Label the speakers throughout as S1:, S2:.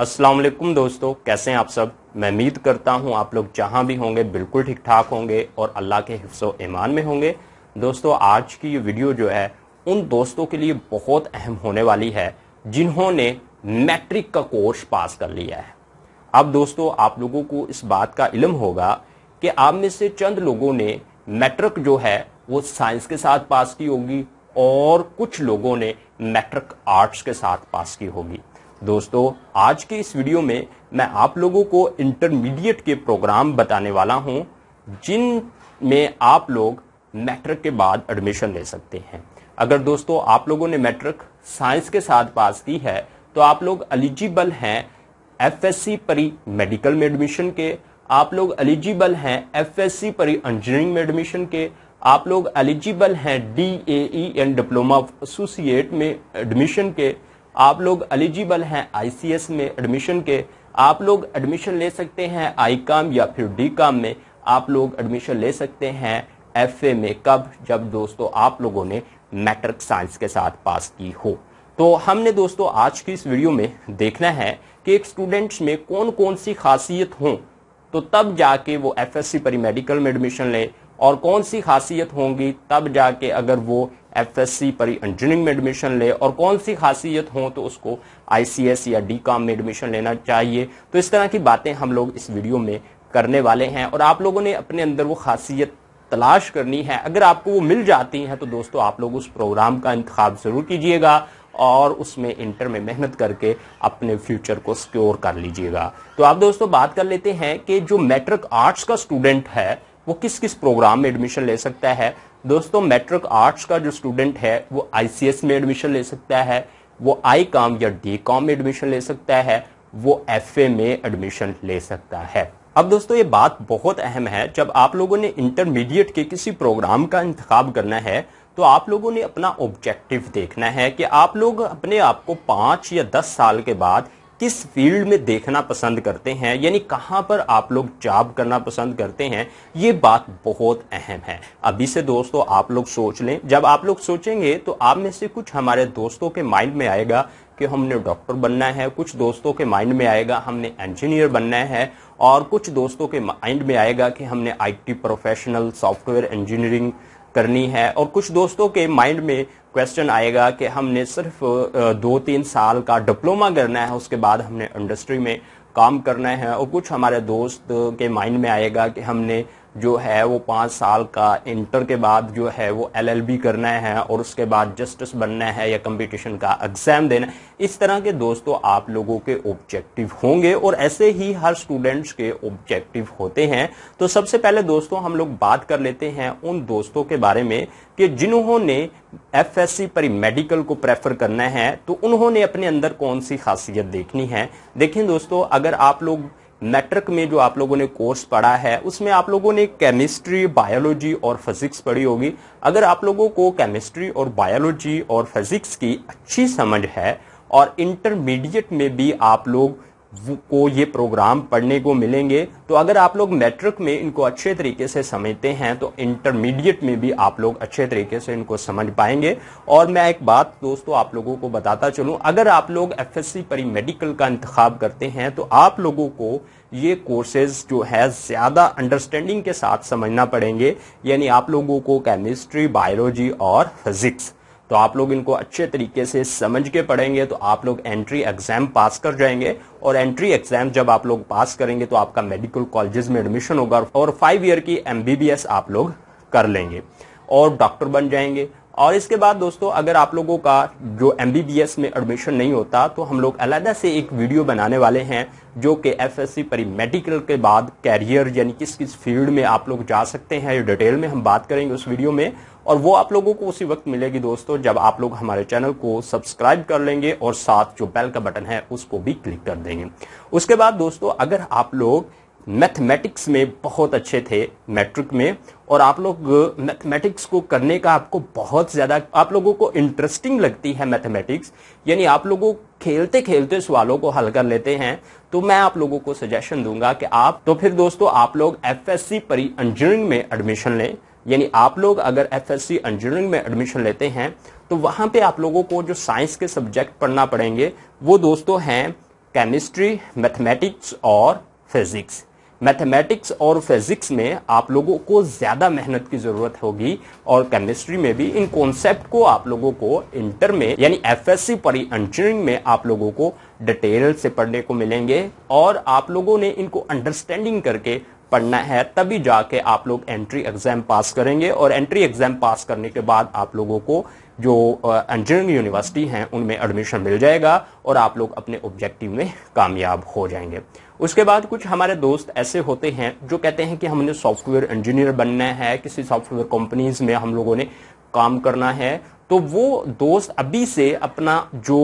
S1: अस्सलाम वालेकुम दोस्तों कैसे हैं आप सब मैं उम्मीद करता हूं आप लोग जहां भी होंगे बिल्कुल ठीक ठाक होंगे और अल्लाह के हिफ्सो ईमान में होंगे दोस्तों आज की ये वीडियो जो है उन दोस्तों के लिए बहुत अहम होने वाली है जिन्होंने मैट्रिक का कोर्स पास कर लिया है अब दोस्तों आप लोगों को इस बात का इलम होगा कि आप में से चंद लोगों ने मैट्रिक जो है वो साइंस के साथ पास की होगी और कुछ लोगों ने मैट्रिक आर्ट्स के साथ पास की होगी दोस्तों आज के इस वीडियो में मैं आप लोगों को इंटरमीडिएट के प्रोग्राम बताने वाला हूं जिन में आप लोग मैट्रिक के बाद एडमिशन ले सकते हैं अगर दोस्तों आप लोगों ने मैट्रिक साइंस के साथ पास की है तो आप लोग एलिजिबल हैं एफएससी परी मेडिकल में एडमिशन के आप लोग एलिजिबल हैं एफएससी परी इंजीनियरिंग में एडमिशन के आप लोग एलिजिबल हैं D and diploma of associate में एडमिशन के आप लोग एलिजिबल हैं आईसीएस में एडमिशन के आप लोग एडमिशन ले सकते हैं आई काम या फिर डी काम में आप लोग एडमिशन ले सकते हैं एफ ए में कब जब दोस्तों आप लोगों ने मैट्रिक साइंस के साथ पास की हो तो हमने दोस्तों आज की इस वीडियो में देखना है कि एक स्टूडेंट्स में कौन कौन सी खासियत हो तो तब जाके वो एफ एस सी परी मेडिकल में एडमिशन ले और कौन सी खासियत होंगी तब जाके अगर वो एफएससी परी इंजीनियरिंग में एडमिशन ले और कौन सी खासियत हो तो उसको आईसीएस या डी में एडमिशन लेना चाहिए तो इस तरह की बातें हम लोग इस वीडियो में करने वाले हैं और आप लोगों ने अपने अंदर वो खासियत तलाश करनी है अगर आपको वो मिल जाती हैं तो दोस्तों आप लोग उस प्रोग्राम का इंतखब ज़रूर कीजिएगा और उसमें इंटर में मेहनत करके अपने फ्यूचर को सिक्योर कर लीजिएगा तो आप दोस्तों बात कर लेते हैं कि जो मैट्रिक आर्ट्स का स्टूडेंट है वो किस किस प्रोग्राम में एडमिशन ले सकता है दोस्तों मेट्रिक आर्ट्स का जो स्टूडेंट है वो आईसीएस में एडमिशन ले सकता है वो आई कॉम या डी कॉम में एडमिशन ले सकता है वो एफ में एडमिशन ले सकता है अब दोस्तों ये बात बहुत अहम है जब आप लोगों ने इंटरमीडिएट के किसी प्रोग्राम का इंतखब करना है तो आप लोगों ने अपना ऑब्जेक्टिव देखना है कि आप लोग अपने आप को पाँच या दस साल के बाद किस फील्ड में देखना पसंद करते हैं यानी कहाँ पर आप लोग जॉब करना पसंद करते हैं ये बात बहुत अहम है अभी से दोस्तों आप लोग सोच लें जब आप लोग सोचेंगे तो आप में से कुछ हमारे दोस्तों के माइंड में आएगा कि हमने डॉक्टर बनना है कुछ दोस्तों के माइंड में आएगा हमने इंजीनियर बनना है और कुछ दोस्तों के माइंड में आएगा कि हमने आईटी प्रोफेशनल सॉफ्टवेयर इंजीनियरिंग करनी है और कुछ दोस्तों के माइंड में क्वेश्चन आएगा कि हमने सिर्फ दो तीन साल का डिप्लोमा करना है उसके बाद हमने इंडस्ट्री में काम करना है और कुछ हमारे दोस्त के माइंड में आएगा कि हमने जो है वो पाँच साल का इंटर के बाद जो है वो एलएलबी करना है और उसके बाद जस्टिस बनना है या कंपटीशन का एग्जाम देना इस तरह के दोस्तों आप लोगों के ऑब्जेक्टिव होंगे और ऐसे ही हर स्टूडेंट्स के ऑब्जेक्टिव होते हैं तो सबसे पहले दोस्तों हम लोग बात कर लेते हैं उन दोस्तों के बारे में कि जिन्होंने एफ एस सी मेडिकल को प्रेफर करना है तो उन्होंने अपने अंदर कौन सी खासियत देखनी है देखें दोस्तों अगर आप लोग मैट्रिक में जो आप लोगों ने कोर्स पढ़ा है उसमें आप लोगों ने केमिस्ट्री बायोलॉजी और फिजिक्स पढ़ी होगी अगर आप लोगों को केमिस्ट्री और बायोलॉजी और फिजिक्स की अच्छी समझ है और इंटरमीडिएट में भी आप लोग को ये प्रोग्राम पढ़ने को मिलेंगे तो अगर आप लोग मैट्रिक में इनको अच्छे तरीके से समझते हैं तो इंटरमीडिएट में भी आप लोग अच्छे तरीके से इनको समझ पाएंगे और मैं एक बात दोस्तों आप लोगों को बताता चलूं अगर आप लोग एफ एस मेडिकल का इंतखब करते हैं तो आप लोगों को ये कोर्सेज जो है ज़्यादा अंडरस्टैंडिंग के साथ समझना पड़ेंगे यानी आप लोगों को केमिस्ट्री बायोलॉजी और फिजिक्स तो आप लोग इनको अच्छे तरीके से समझ के पढ़ेंगे तो आप लोग एंट्री एग्जाम पास कर जाएंगे और एंट्री एग्जाम जब आप लोग पास करेंगे तो आपका मेडिकल कॉलेजेस में एडमिशन होगा और फाइव ईयर की एमबीबीएस आप लोग कर लेंगे और डॉक्टर बन जाएंगे और इसके बाद दोस्तों अगर आप लोगों का जो एम में एडमिशन नहीं होता तो हम लोग अलहदा से एक वीडियो बनाने वाले हैं जो कि एफ एस मेडिकल के बाद कैरियर यानी किस किस फील्ड में आप लोग जा सकते हैं डिटेल में हम बात करेंगे उस वीडियो में और वो आप लोगों को उसी वक्त मिलेगी दोस्तों जब आप लोग हमारे चैनल को सब्सक्राइब कर लेंगे और साथ जो बेल का बटन है उसको भी क्लिक कर देंगे उसके बाद दोस्तों अगर आप लोग मैथमेटिक्स में बहुत अच्छे थे मैट्रिक में और आप लोग मैथमेटिक्स को करने का आपको बहुत ज़्यादा आप लोगों को इंटरेस्टिंग लगती है मैथमेटिक्स यानी आप लोगों खेलते खेलते सवालों को हल कर लेते हैं तो मैं आप लोगों को सजेशन दूंगा कि आप तो फिर दोस्तों आप लोग एफ एस सी परी इंजीनियरिंग में एडमिशन लें यानी आप लोग अगर एफ एस सी इंजीनियरिंग में एडमिशन लेते हैं तो वहां पे आप लोगों को जो साइंस के सब्जेक्ट पढ़ना पड़ेंगे वो दोस्तों हैं केमिस्ट्री मैथमेटिक्स और फिजिक्स मैथमेटिक्स और फिजिक्स में आप लोगों को ज़्यादा मेहनत की ज़रूरत होगी और केमिस्ट्री में भी इन कॉन्सेप्ट को आप लोगों को इंटर में यानी एफ एस सी परी इंजीनियरिंग में आप लोगों को डिटेल से पढ़ने को मिलेंगे और आप लोगों ने इनको अंडरस्टैंडिंग करके पढ़ना है तभी जाके आप लोग एंट्री एग्जाम पास करेंगे और एंट्री एग्जाम पास करने के बाद आप लोगों को जो इंजीनियरिंग यूनिवर्सिटी हैं उनमें एडमिशन मिल जाएगा और आप लोग अपने ऑब्जेक्टिव में कामयाब हो जाएंगे उसके बाद कुछ हमारे दोस्त ऐसे होते हैं जो कहते हैं कि हमने सॉफ्टवेयर इंजीनियर बनना है किसी सॉफ्टवेयर कंपनीज में हम लोगों ने काम करना है तो वो दोस्त अभी से अपना जो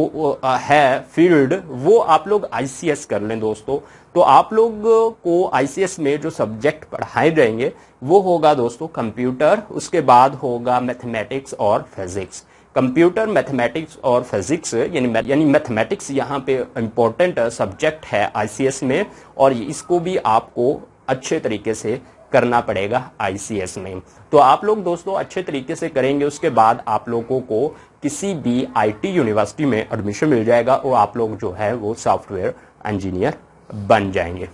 S1: है फील्ड वो आप लोग आईसीएस कर लें दोस्तों तो आप लोग को आईसीएस में जो सब्जेक्ट पढ़ाए जाएंगे वो होगा दोस्तों कंप्यूटर उसके बाद होगा मैथमेटिक्स और फिजिक्स कंप्यूटर मैथमेटिक्स और फिजिक्स यानी मैथमेटिक्स यहाँ पे इम्पोर्टेंट सब्जेक्ट है आईसीएस में और इसको भी आपको अच्छे तरीके से करना पड़ेगा आईसीएस में तो आप लोग दोस्तों अच्छे तरीके से करेंगे उसके बाद आप लोगों को किसी भी आईटी यूनिवर्सिटी में एडमिशन मिल जाएगा और आप लोग जो है वो सॉफ्टवेयर इंजीनियर बन जाएंगे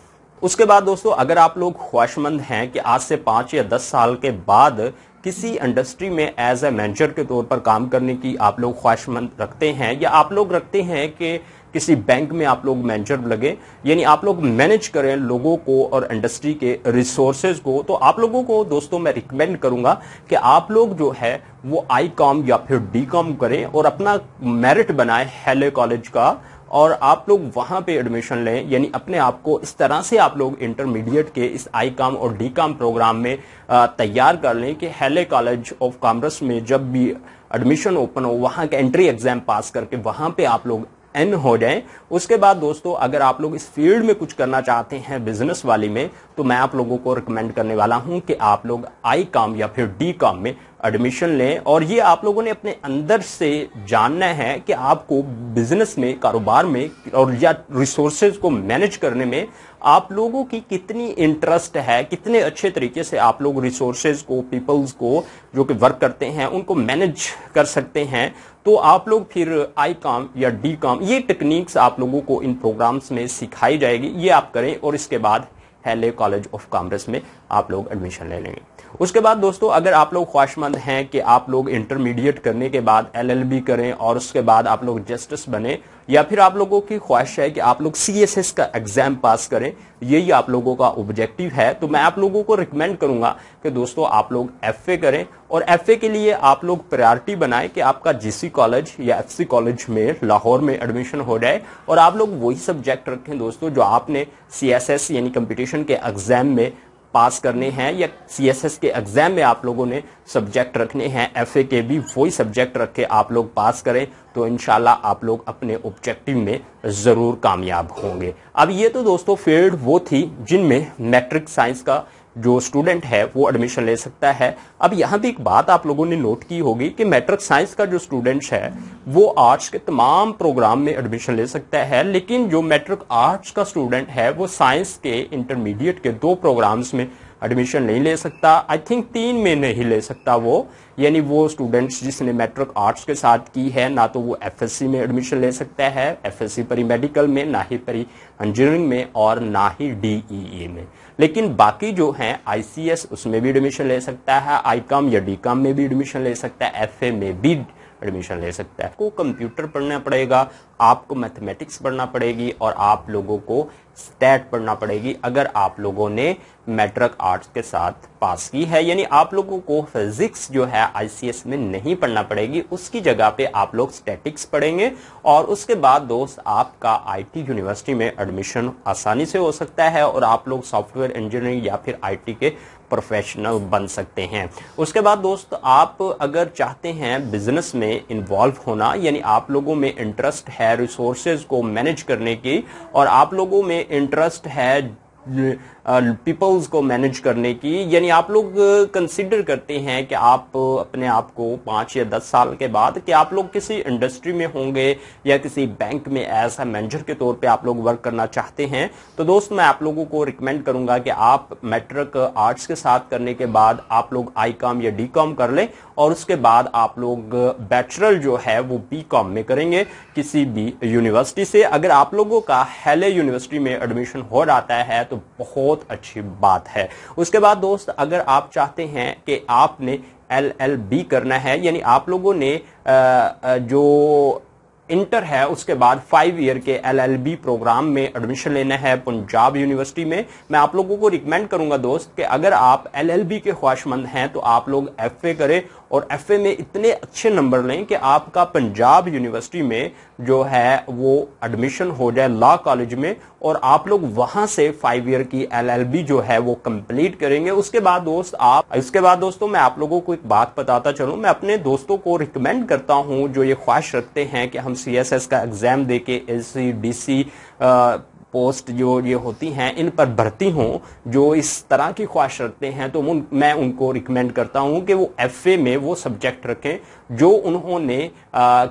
S1: उसके बाद दोस्तों अगर आप लोग ख्वाहिशमंद हैं कि आज से पाँच या दस साल के बाद किसी इंडस्ट्री में एज ए मैनेजर के तौर पर काम करने की आप लोग ख्वाहिशमंद रखते हैं या आप लोग रखते हैं कि किसी बैंक में आप लोग मैनेजर लगे यानी आप लोग मैनेज करें लोगों को और इंडस्ट्री के रिसोर्सेज को तो आप लोगों को दोस्तों मैं रिकमेंड करूंगा कि आप लोग जो है वो आई कॉम या फिर डी कॉम करें और अपना मेरिट बनाए हेले कॉलेज का और आप लोग वहां पे एडमिशन लें यानी अपने आप को इस तरह से आप लोग इंटरमीडिएट के इस आई काम और डी काम प्रोग्राम में तैयार कर लें कि हेले कॉलेज ऑफ कॉमर्स में जब भी एडमिशन ओपन हो वहां के एंट्री एग्जाम पास करके वहां पे आप लोग एन हो जाए उसके बाद दोस्तों अगर आप लोग इस फील्ड में कुछ करना चाहते हैं बिजनेस वाले में तो मैं आप लोगों को रिकमेंड करने वाला हूं कि आप लोग आई काम या फिर डी काम में एडमिशन लें और ये आप लोगों ने अपने अंदर से जानना है कि आपको बिजनेस में कारोबार में और या रिसोर्सेज को मैनेज करने में आप लोगों की कितनी इंटरेस्ट है कितने अच्छे तरीके से आप लोग रिसोर्सेज को पीपल्स को जो कि वर्क करते हैं उनको मैनेज कर सकते हैं तो आप लोग फिर आई काम या डी काम ये टेक्निक्स आप लोगों को इन प्रोग्राम्स में सिखाई जाएगी ये आप करें और इसके बाद हेले कॉलेज ऑफ कॉमर्स में आप लोग एडमिशन ले लेंगे उसके बाद दोस्तों अगर आप लोग ख्वाहिशमंद हैं कि आप लोग इंटरमीडिएट करने के बाद एलएलबी करें और उसके बाद आप लोग जस्टिस बने या फिर आप लोगों की ख्वाहिश है कि आप लोग सीएसएस का एग्जाम पास करें यही आप लोगों का ऑब्जेक्टिव है तो मैं आप लोगों को रिकमेंड करूंगा कि दोस्तों आप लोग एफए करें और एफए के लिए आप लोग प्रायोरिटी बनाएं कि आपका जीसी कॉलेज या एफसी कॉलेज में लाहौर में एडमिशन हो जाए और आप लोग वही सब्जेक्ट रखें दोस्तों जो आपने सी यानी कंपिटिशन के एग्जाम में पास करने हैं या एस के एग्जाम में आप लोगों ने सब्जेक्ट रखने हैं ए के भी वही सब्जेक्ट रख के आप लोग पास करें तो इनशाला आप लोग अपने ऑब्जेक्टिव में ज़रूर कामयाब होंगे अब ये तो दोस्तों फील्ड वो थी जिनमें मैट्रिक साइंस का जो स्टूडेंट है वो एडमिशन ले सकता है अब यहाँ भी एक बात आप लोगों ने नोट की होगी कि मैट्रिक साइंस का जो स्टूडेंट है वो आर्ट्स के तमाम प्रोग्राम में एडमिशन ले सकता है लेकिन जो मैट्रिक आर्ट्स का स्टूडेंट है वो साइंस के इंटरमीडिएट के दो प्रोग्राम्स में एडमिशन नहीं ले सकता आई थिंक तीन में नहीं ले सकता वो यानी वो स्टूडेंट्स जिसने मेट्रिक आर्ट्स के साथ की है ना तो वो एफएससी में एडमिशन ले सकता है एफएससी परी मेडिकल में ना ही परी इंजीनियरिंग में और ना ही डीईई e e में लेकिन बाकी जो हैं आईसीएस उसमें भी एडमिशन ले सकता है आईकॉम या डी में भी एडमिशन ले सकता है एफ में भी एडमिशन ले सकता है को कंप्यूटर पढ़ना पड़ेगा आपको मैथमेटिक्स पढ़ना पड़ेगी और आप लोगों को स्टैट पढ़ना पड़ेगी अगर आप लोगों ने मैट्रिक आर्ट्स के साथ पास की है यानी आप लोगों को फिजिक्स जो है आईसीएस में नहीं पढ़ना पड़ेगी उसकी जगह पे आप लोग स्टैटिक्स पढ़ेंगे और उसके बाद दोस्त आपका आईटी यूनिवर्सिटी में एडमिशन आसानी से हो सकता है और आप लोग सॉफ्टवेयर इंजीनियरिंग या फिर आई के प्रोफेशनल बन सकते हैं उसके बाद दोस्त आप अगर चाहते हैं बिजनेस में इन्वॉल्व होना यानी आप लोगों में इंटरेस्ट है है रिसोर्सेज को मैनेज करने की और आप लोगों में इंटरेस्ट है पीपल्स को मैनेज करने की यानी आप लोग कंसिडर करते हैं कि आप अपने आप को पांच या दस साल के बाद कि आप लोग किसी इंडस्ट्री में होंगे या किसी बैंक में एज ए मैनेजर के तौर पे आप लोग वर्क करना चाहते हैं तो दोस्त मैं आप लोगों को रिकमेंड करूंगा कि आप मैट्रिक आर्ट्स के साथ करने के बाद आप लोग आई कॉम या डी कॉम कर लें और उसके बाद आप लोग बैचलर जो है वो बी कॉम में करेंगे किसी भी यूनिवर्सिटी से अगर आप लोगों का हेले यूनिवर्सिटी में एडमिशन हो जाता है तो बहुत बहुत अच्छी बात है उसके बाद दोस्त अगर आप चाहते हैं कि आपने एल एल बी करना है यानी आप लोगों ने जो इंटर है उसके बाद फाइव ईयर के एलएलबी प्रोग्राम में एडमिशन लेना है पंजाब यूनिवर्सिटी में मैं आप लोगों को रिकमेंड करूंगा दोस्त कि अगर आप एलएलबी के ख्वाहिशमंद हैं तो आप लोग एफए करें और एफए में इतने अच्छे नंबर लें कि आपका पंजाब यूनिवर्सिटी में जो है वो एडमिशन हो जाए लॉ कॉलेज में और आप लोग वहां से फाइव ईयर की एलएलबी जो है वो कंप्लीट करेंगे उसके बाद दोस्त आप इसके बाद दोस्तों मैं आप लोगों को एक बात बताता चलूं मैं अपने दोस्तों को रिकमेंड करता हूं जो ये ख्वाहिश रखते हैं कि हम सीएसएस का एग्जाम देके के एल पोस्ट जो ये होती हैं इन पर भर्ती हों जो इस तरह की ख्वाहिश रखते हैं तो उन, मैं उनको रिकमेंड करता हूं कि वो एफ में वो सब्जेक्ट रखें जो उन्होंने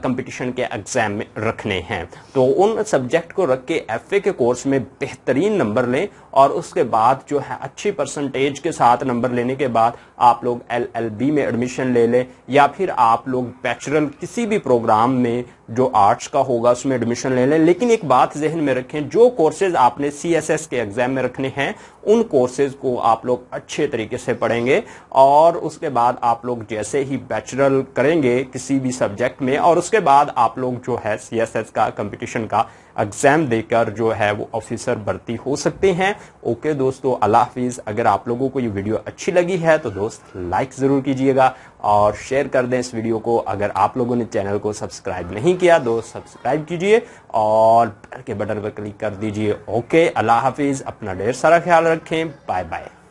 S1: कंपटीशन के एग्जाम में रखने हैं तो उन सब्जेक्ट को रख के एफ के कोर्स में बेहतरीन नंबर लें और उसके बाद जो है अच्छी परसेंटेज के साथ नंबर लेने के बाद आप लोग एल में एडमिशन ले लें या फिर आप लोग बैचलर किसी भी प्रोग्राम में जो आर्ट्स का होगा उसमें एडमिशन ले लें लेकिन एक बात जहन में रखें जो कोर्सेज आपने सी के एग्जाम में रखने हैं उन कोर्सेज को आप लोग अच्छे तरीके से पढ़ेंगे और उसके बाद आप लोग जैसे ही बैचलर करेंगे किसी भी सब्जेक्ट में और उसके बाद आप लोग जो है सी का कंपटीशन का एग्जाम देकर जो है वो ऑफिसर भर्ती हो सकते हैं ओके दोस्तों अल्लाह हाफिज़ अगर आप लोगों को ये वीडियो अच्छी लगी है तो दोस्त लाइक ज़रूर कीजिएगा और शेयर कर दें इस वीडियो को अगर आप लोगों ने चैनल को सब्सक्राइब नहीं किया दोस्त तो सब्सक्राइब कीजिए और बेल के बटन पर क्लिक कर दीजिए ओके अल्लाह हाफिज़ अपना ढेर सारा ख्याल Dr. Bye bye.